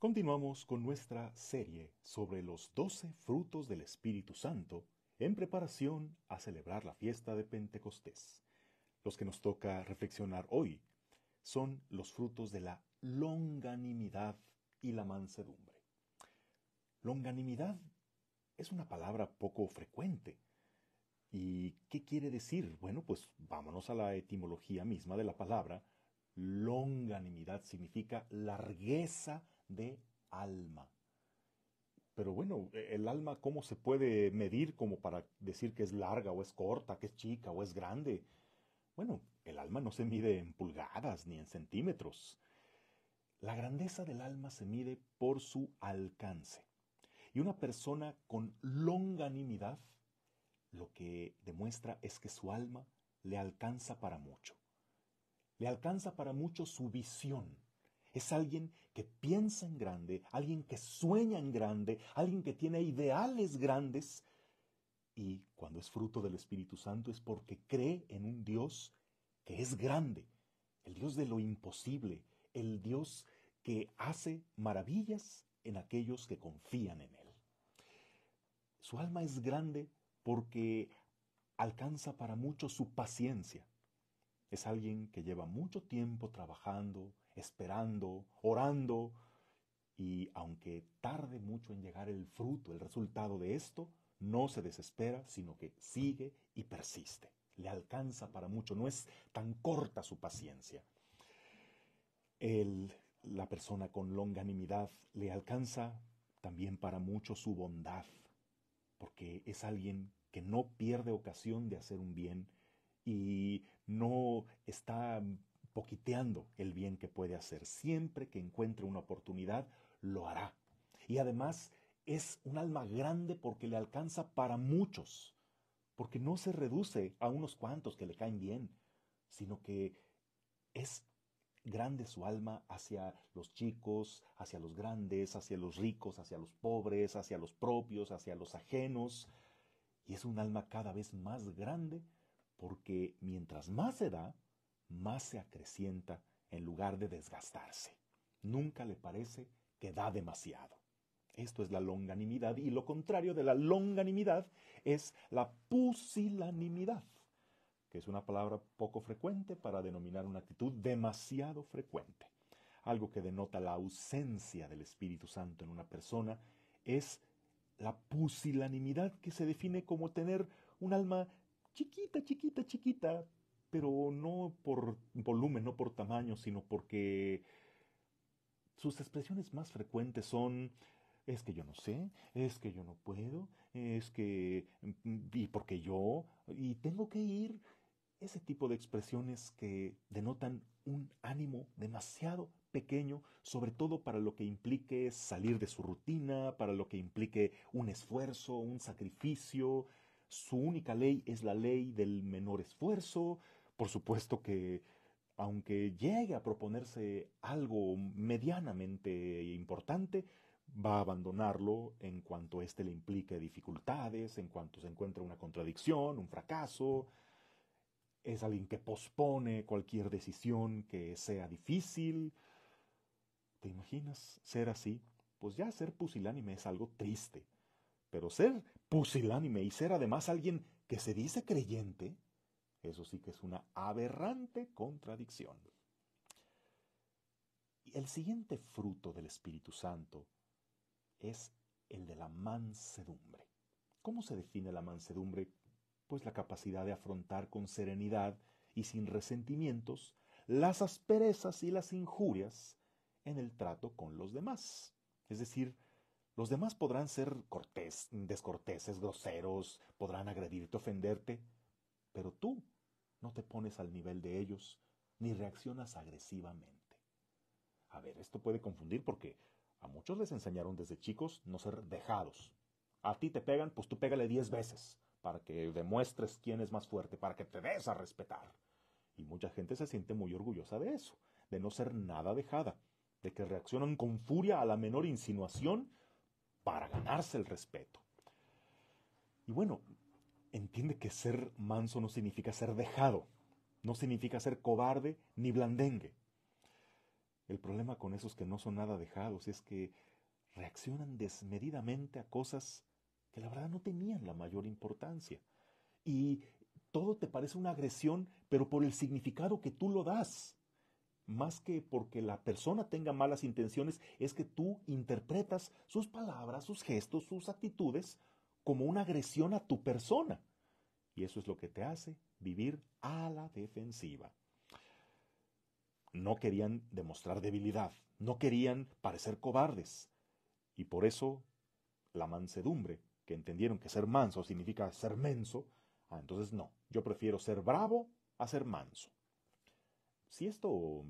Continuamos con nuestra serie sobre los doce frutos del Espíritu Santo en preparación a celebrar la fiesta de Pentecostés. Los que nos toca reflexionar hoy son los frutos de la longanimidad y la mansedumbre. Longanimidad es una palabra poco frecuente. ¿Y qué quiere decir? Bueno, pues vámonos a la etimología misma de la palabra. Longanimidad significa largueza de alma. Pero bueno, e-, el alma, ¿cómo se puede medir como para decir que es larga o es corta, que es chica o es grande? Bueno, el alma no se mide en pulgadas ni en centímetros. La grandeza del alma se mide por su alcance. Y una persona con longanimidad lo que demuestra es que su alma le alcanza para mucho. Le alcanza para mucho su visión. Es alguien que piensa en grande, alguien que sueña en grande, alguien que tiene ideales grandes. Y cuando es fruto del Espíritu Santo es porque cree en un Dios que es grande, el Dios de lo imposible, el Dios que hace maravillas en aquellos que confían en Él. Su alma es grande porque alcanza para mucho su paciencia. Es alguien que lleva mucho tiempo trabajando, esperando, orando, y aunque tarde mucho en llegar el fruto, el resultado de esto, no se desespera, sino que sigue y persiste. Le alcanza para mucho, no es tan corta su paciencia. El, la persona con longanimidad le alcanza también para mucho su bondad, porque es alguien que no pierde ocasión de hacer un bien y no está poquiteando el bien que puede hacer. Siempre que encuentre una oportunidad, lo hará. Y además es un alma grande porque le alcanza para muchos, porque no se reduce a unos cuantos que le caen bien, sino que es grande su alma hacia los chicos, hacia los grandes, hacia los ricos, hacia los pobres, hacia los propios, hacia los ajenos. Y es un alma cada vez más grande porque mientras más se da, más se acrecienta en lugar de desgastarse. Nunca le parece que da demasiado. Esto es la longanimidad y lo contrario de la longanimidad es la pusilanimidad, que es una palabra poco frecuente para denominar una actitud demasiado frecuente. Algo que denota la ausencia del Espíritu Santo en una persona es la pusilanimidad que se define como tener un alma chiquita, chiquita, chiquita, pero no por volumen, no por tamaño, sino porque sus expresiones más frecuentes son es que yo no sé, es que yo no puedo, es que mm, y porque yo y tengo que ir ese tipo de expresiones que denotan un ánimo demasiado pequeño, sobre todo para lo que implique salir de su rutina, para lo que implique un esfuerzo, un sacrificio. Su única ley es la ley del menor esfuerzo, por supuesto que aunque llegue a proponerse algo medianamente importante, va a abandonarlo en cuanto éste le implique dificultades, en cuanto se encuentre una contradicción, un fracaso. Es alguien que pospone cualquier decisión que sea difícil. ¿Te imaginas ser así? Pues ya ser pusilánime es algo triste. Pero ser pusilánime y ser además alguien que se dice creyente, eso sí que es una aberrante contradicción. Y el siguiente fruto del Espíritu Santo es el de la mansedumbre. ¿Cómo se define la mansedumbre? Pues la capacidad de afrontar con serenidad y sin resentimientos las asperezas y las injurias en el trato con los demás. Es decir, los demás podrán ser cortés, descorteses, groseros, podrán agredirte, ofenderte, pero tú no te pones al nivel de ellos ni reaccionas agresivamente. A ver, esto puede confundir porque a muchos les enseñaron desde chicos no ser dejados. A ti te pegan, pues tú pégale diez veces para que demuestres quién es más fuerte, para que te des a respetar. Y mucha gente se siente muy orgullosa de eso, de no ser nada dejada, de que reaccionan con furia a la menor insinuación para ganarse el respeto. Y bueno, entiende que ser manso no significa ser dejado, no significa ser cobarde ni blandengue. El problema con esos que no son nada dejados es que reaccionan desmedidamente a cosas que la verdad no tenían la mayor importancia. Y todo te parece una agresión, pero por el significado que tú lo das. Más que porque la persona tenga malas intenciones, es que tú interpretas sus palabras, sus gestos, sus actitudes como una agresión a tu persona. Y eso es lo que te hace vivir a la defensiva. No querían demostrar debilidad, no querían parecer cobardes. Y por eso la mansedumbre, que entendieron que ser manso significa ser menso, ah, entonces no, yo prefiero ser bravo a ser manso. Si esto,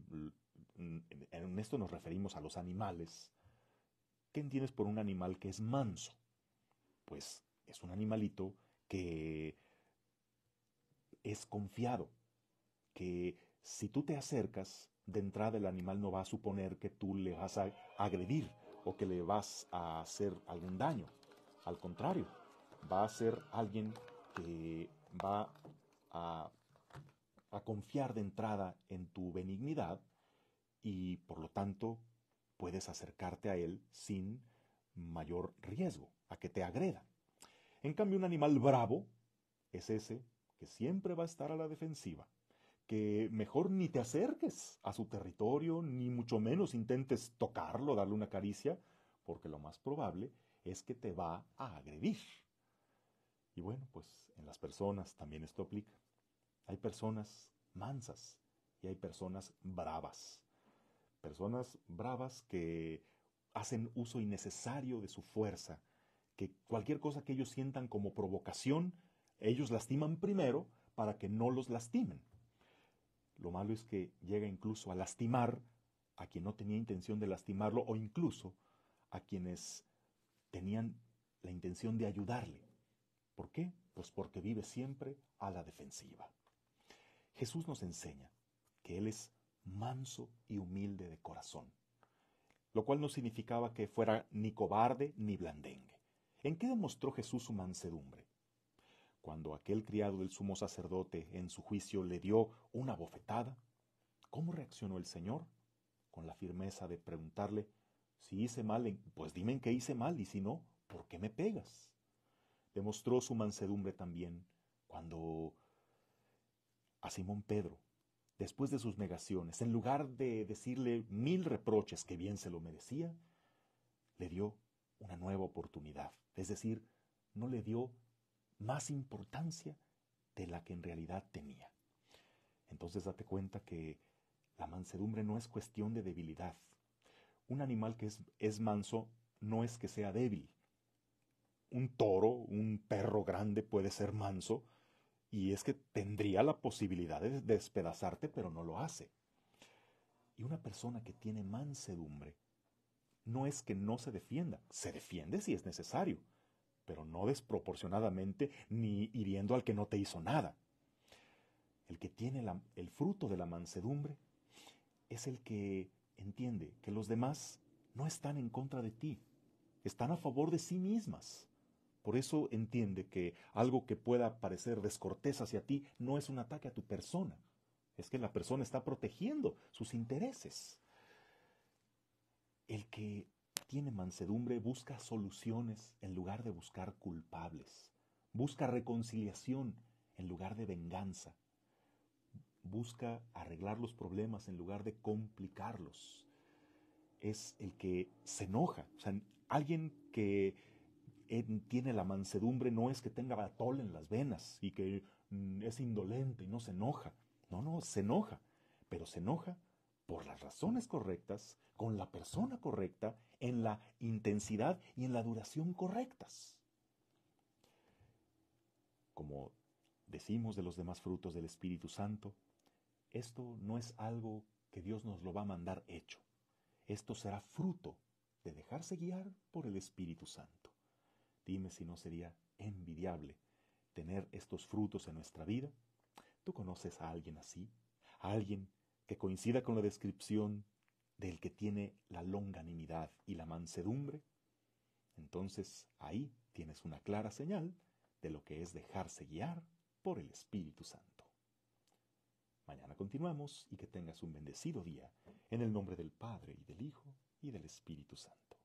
en esto nos referimos a los animales, ¿qué entiendes por un animal que es manso? pues es un animalito que es confiado, que si tú te acercas, de entrada el animal no va a suponer que tú le vas a agredir o que le vas a hacer algún daño. Al contrario, va a ser alguien que va a, confiar de entrada en tu benignidad y por lo tanto puedes acercarte a él sin mayor riesgo a que te agredan. En cambio, un animal bravo es ese que siempre va a estar a la defensiva, que mejor ni te acerques a su territorio, ni mucho menos intentes tocarlo, darle una caricia, porque lo más probable es que te va a agredir. Y bueno, pues en las personas también esto aplica. Hay personas mansas y hay personas bravas. Personas bravas que hacen uso innecesario de su fuerza, que cualquier cosa que ellos sientan como provocación, ellos lastiman primero para que no los lastimen. Lo malo es que llega incluso a lastimar a quien no tenía intención de lastimarlo o incluso a quienes tenían la intención de ayudarle. ¿Por qué? Pues porque vive siempre a la defensiva. Jesús nos enseña que Él es manso y humilde de corazón lo cual no significaba que fuera ni cobarde ni blandengue. ¿En qué demostró Jesús su mansedumbre? Cuando aquel criado del sumo sacerdote en su juicio le dio una bofetada, ¿cómo reaccionó el Señor? Con la firmeza de preguntarle, si hice mal, pues dime en qué hice mal, y si no, ¿por qué me pegas? Demostró su mansedumbre también cuando a Simón Pedro después de sus negaciones, en lugar de decirle mil reproches que bien se lo merecía, le dio una nueva oportunidad. Es decir, no le dio más importancia de la que en realidad tenía. Entonces date cuenta que la mansedumbre no es cuestión de debilidad. Un animal que es, es manso no es que sea débil. Un toro, un perro grande puede ser manso, y es que tendría la posibilidad de despedazarte, pero no lo hace. Y una persona que tiene mansedumbre no es que no se defienda, se defiende si es necesario, pero no desproporcionadamente ni hiriendo al que no te hizo nada. El que tiene el fruto de la mansedumbre es el que entiende que los demás no están en contra de ti, están a favor de sí mismas. Por eso entiende que algo que pueda parecer descortés hacia ti no es un ataque a tu persona. Es que la persona está protegiendo sus intereses. El que tiene mansedumbre busca soluciones en lugar de buscar culpables. Busca reconciliación en lugar de venganza. Busca arreglar los problemas en lugar de complicarlos. Es el que se enoja. O sea, alguien que tiene la mansedumbre no es que tenga batol en las venas y que mm, es indolente y no se enoja. No, no, se enoja, pero se enoja por las razones correctas, con la persona correcta, en la intensidad y en la duración correctas. Como decimos de los demás frutos del Espíritu Santo, esto no es algo que Dios nos lo va a mandar hecho. Esto será fruto de dejarse guiar por el Espíritu Santo. Dime si no sería envidiable tener estos frutos en nuestra vida. ¿Tú conoces a alguien así? ¿A alguien que coincida con la descripción del que tiene la longanimidad y la mansedumbre? Entonces ahí tienes una clara señal de lo que es dejarse guiar por el Espíritu Santo. Mañana continuamos y que tengas un bendecido día en el nombre del Padre y del Hijo y del Espíritu Santo.